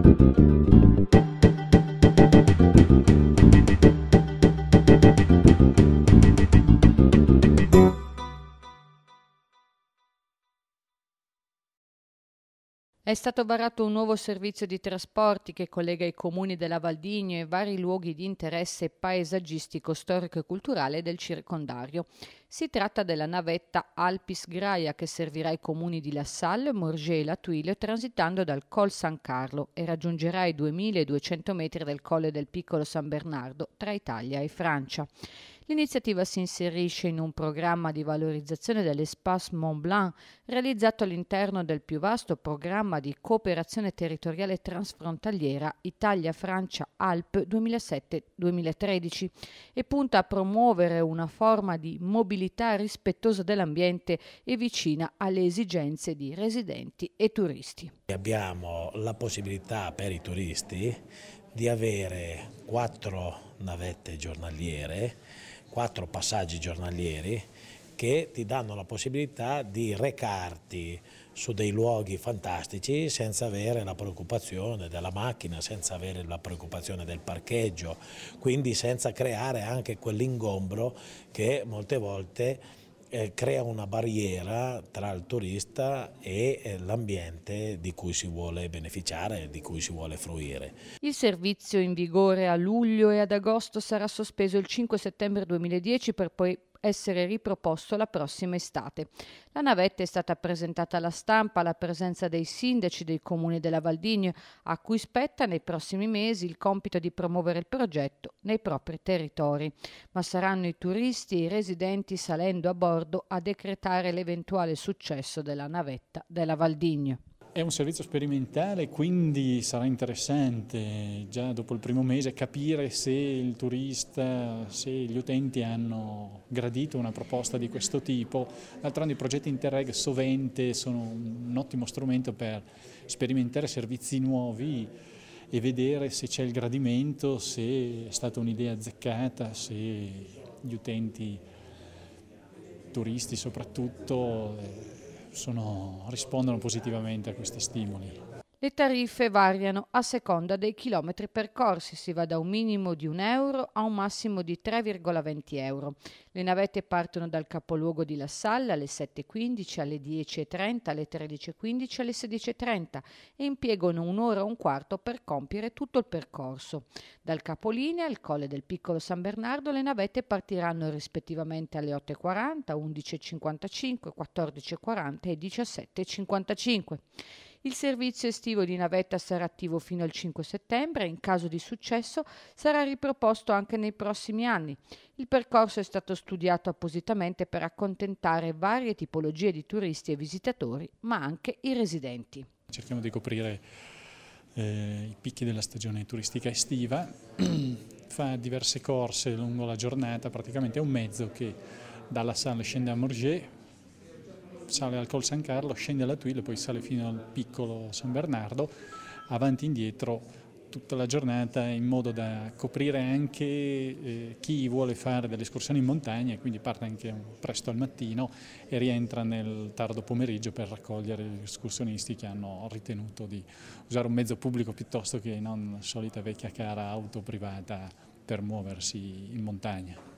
Thank you. È stato varato un nuovo servizio di trasporti che collega i comuni della Valdigno e vari luoghi di interesse paesaggistico, storico e culturale del circondario. Si tratta della navetta Alpis Graia che servirà i comuni di La Salle, Morgé e La transitando dal Col San Carlo e raggiungerà i 2200 metri del Colle del Piccolo San Bernardo tra Italia e Francia. L'iniziativa si inserisce in un programma di valorizzazione dell'Espace Mont Blanc realizzato all'interno del più vasto programma di cooperazione territoriale transfrontaliera Italia-Francia-Alp 2007-2013 e punta a promuovere una forma di mobilità rispettosa dell'ambiente e vicina alle esigenze di residenti e turisti. Abbiamo la possibilità per i turisti di avere quattro navette giornaliere, quattro passaggi giornalieri che ti danno la possibilità di recarti su dei luoghi fantastici senza avere la preoccupazione della macchina, senza avere la preoccupazione del parcheggio, quindi senza creare anche quell'ingombro che molte volte eh, crea una barriera tra il turista e eh, l'ambiente di cui si vuole beneficiare, di cui si vuole fruire. Il servizio in vigore a luglio e ad agosto sarà sospeso il 5 settembre 2010 per poi essere riproposto la prossima estate. La navetta è stata presentata alla stampa alla presenza dei sindaci dei comuni della Valdigno, a cui spetta nei prossimi mesi il compito di promuovere il progetto nei propri territori. Ma saranno i turisti e i residenti salendo a bordo a decretare l'eventuale successo della navetta della Valdigno. È un servizio sperimentale, quindi sarà interessante già dopo il primo mese capire se il turista, se gli utenti hanno gradito una proposta di questo tipo. D'altronde i progetti Interreg sovente sono un ottimo strumento per sperimentare servizi nuovi e vedere se c'è il gradimento, se è stata un'idea azzeccata, se gli utenti turisti soprattutto sono, rispondono positivamente a questi stimoli. Le tariffe variano a seconda dei chilometri percorsi, si va da un minimo di 1 euro a un massimo di 3,20 euro. Le navette partono dal capoluogo di La Salle alle 7.15, alle 10.30, alle 13.15, alle 16.30 e impiegano un'ora e un quarto per compiere tutto il percorso. Dal capolinea al Colle del Piccolo San Bernardo le navette partiranno rispettivamente alle 8.40, 11.55, 14.40 e 17.55. Il servizio estivo di navetta sarà attivo fino al 5 settembre e in caso di successo sarà riproposto anche nei prossimi anni. Il percorso è stato studiato appositamente per accontentare varie tipologie di turisti e visitatori, ma anche i residenti. Cerchiamo di coprire eh, i picchi della stagione turistica estiva, fa diverse corse lungo la giornata, praticamente è un mezzo che dalla Salle scende a Morgé, sale al Col San Carlo, scende alla Tuile, poi sale fino al piccolo San Bernardo, avanti e indietro tutta la giornata in modo da coprire anche eh, chi vuole fare delle escursioni in montagna e quindi parte anche presto al mattino e rientra nel tardo pomeriggio per raccogliere gli escursionisti che hanno ritenuto di usare un mezzo pubblico piuttosto che non solita vecchia cara auto privata per muoversi in montagna.